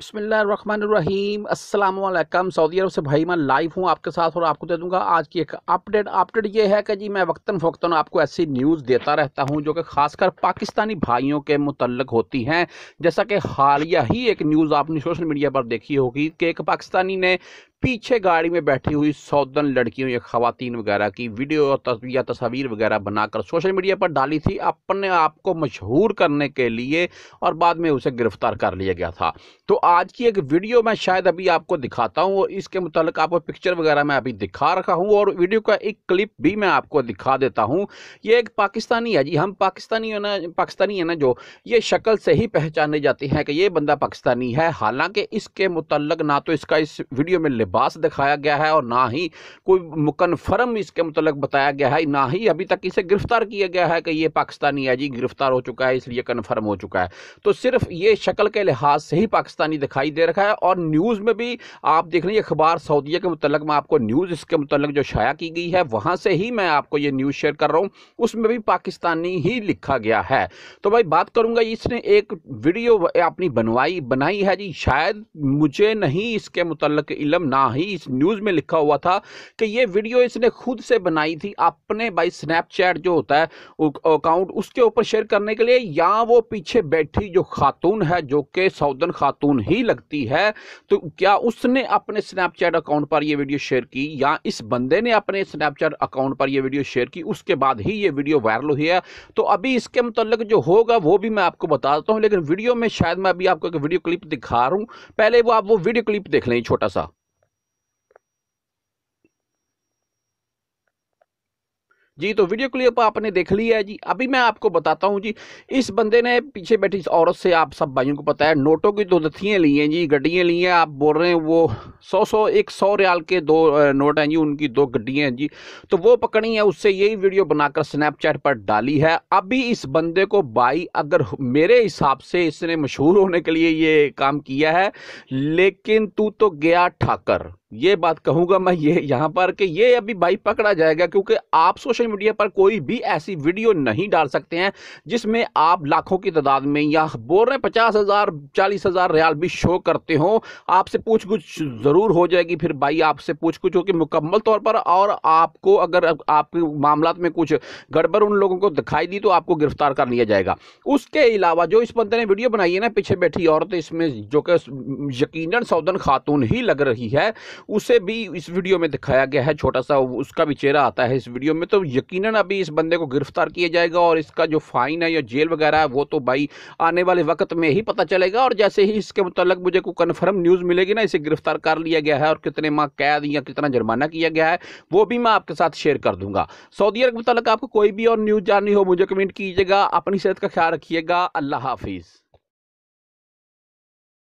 बसमीम अल्लाम सऊदी अरब से भाई मैं लाइव हूँ आपके साथ और आपको दे दूँगा आज की एक अपडेट अपडेट ये है कि जी मैं वक्ता फ़क्ता आपको ऐसी न्यूज़ देता रहता हूँ जो कि खासकर पाकिस्तानी भाइयों के मुतलक होती हैं जैसा कि हालिया ही एक न्यूज़ आपने सोशल मीडिया पर देखी होगी कि एक पाकिस्तानी ने पीछे गाड़ी में बैठी हुई सौदन लड़कियों या खातन वगैरह की वीडियो या तस्वीर वगैरह बनाकर सोशल मीडिया पर डाली थी अपने आप को मशहूर करने के लिए और बाद में उसे गिरफ्तार कर लिया गया था तो आज की एक वीडियो मैं शायद अभी आपको दिखाता हूँ और इसके मुतलक आपको पिक्चर वगैरह मैं अभी दिखा रखा हूँ और वीडियो का एक क्लिप भी मैं आपको दिखा देता हूँ ये एक पाकिस्तानी है जी हम पाकिस्तानी है ना पाकिस्तानी है ना जो ये शक्ल से ही पहचाने जाती है कि ये बंदा पाकिस्तानी है हालांकि इसके मुतल ना तो इसका इस वीडियो में लिबा लिबास दिखाया गया है और ना ही कोई मुकनफर्म इसके मतलब बताया गया है ना ही अभी तक इसे गिरफ्तार किया गया है कि ये पाकिस्तानी है जी गिरफ्तार हो चुका है इसलिए कन्फर्म हो चुका है तो सिर्फ ये शक्ल के लिहाज से ही पाकिस्तानी दिखाई दे रखा है और न्यूज़ में भी आप देख रहे अखबार सऊदिया के मतलब में आपको न्यूज़ इसके मतलब जो शाया की गई है वहाँ से ही मैं आपको ये न्यूज़ शेयर कर रहा हूँ उसमें भी पाकिस्तानी ही लिखा गया है तो भाई बात करूँगा इसने एक वीडियो अपनी बनवाई बनाई है जी शायद मुझे नहीं इसके मतलब इलम ना ही इस न्यूज़ में लिखा हुआ था कि ये वीडियो इसने खुद से बनाई थी अपने भाई स्नैपचैट जो होता है अकाउंट उसके ऊपर शेयर करने के लिए या वो पीछे बैठी जो खातून है जो कि सऊदन खातून ही लगती है तो क्या उसने अपने स्नैपचैट अकाउंट पर यह वीडियो शेयर की या इस बंदे ने अपने स्नैपचैट अकाउंट पर यह वीडियो शेयर की उसके बाद ही ये वीडियो वायरल हुई है तो अभी इसके मतलब जो होगा वो भी मैं आपको बता देता हूँ लेकिन वीडियो में शायद मैं अभी आपको एक वीडियो क्लिप दिखा रहा हूँ पहले वो आप वो वीडियो क्लिप देख लें छोटा सा जी तो वीडियो क्लिप आपने देख ली है जी अभी मैं आपको बताता हूँ जी इस बंदे ने पीछे बैठी इस औरत से आप सब भाइयों को पता है नोटों की दो लथियाँ ली हैं जी गड्डियाँ ली हैं आप बोल रहे हैं वो सौ सौ एक सौ रियाल के दो नोट हैं जी उनकी दो गड्डियाँ हैं जी तो वो पकड़ी हैं उससे यही वीडियो बनाकर स्नैपचैट पर डाली है अभी इस बंदे को बाई अगर मेरे हिसाब से इसने मशहूर होने के लिए ये काम किया है लेकिन तू तो गया ठाकर ये बात कहूंगा मैं ये यहाँ पर कि ये अभी भाई पकड़ा जाएगा क्योंकि आप सोशल मीडिया पर कोई भी ऐसी वीडियो नहीं डाल सकते हैं जिसमें आप लाखों की तादाद में या बोल रहे पचास हज़ार चालीस हज़ार रियाल भी शो करते हो आपसे पूछ कुछ ज़रूर हो जाएगी फिर भाई आपसे पूछ कुछ हो कि मुकम्मल तौर पर और आपको अगर आपके मामला में कुछ गड़बड़ उन लोगों को दिखाई दी तो आपको गिरफ्तार कर लिया जाएगा उसके अलावा जो इस बंदे ने वीडियो बनाई है ना पीछे बैठी औरत इसमें जो कि यकीन सौदन खातून ही लग रही है उसे भी इस वीडियो में दिखाया गया है छोटा सा उसका भी चेहरा आता है इस वीडियो में तो यकीनन अभी इस बंदे को गिरफ्तार किया जाएगा और इसका जो फाइन है या जेल वगैरह है वो तो भाई आने वाले वक्त में ही पता चलेगा और जैसे ही इसके मतलब मुझे को कन्फर्म न्यूज़ मिलेगी ना इसे गिरफ्तार कर लिया गया है और कितने माह कैद या कितना जुर्माना किया गया है वो भी मैं आपके साथ शेयर कर दूंगा सऊदी अरब के मतलब आपको कोई भी और न्यूज़ जाननी हो मुझे कमेंट कीजिएगा अपनी सेहत का ख्याल रखिएगा अल्लाह हाफिज़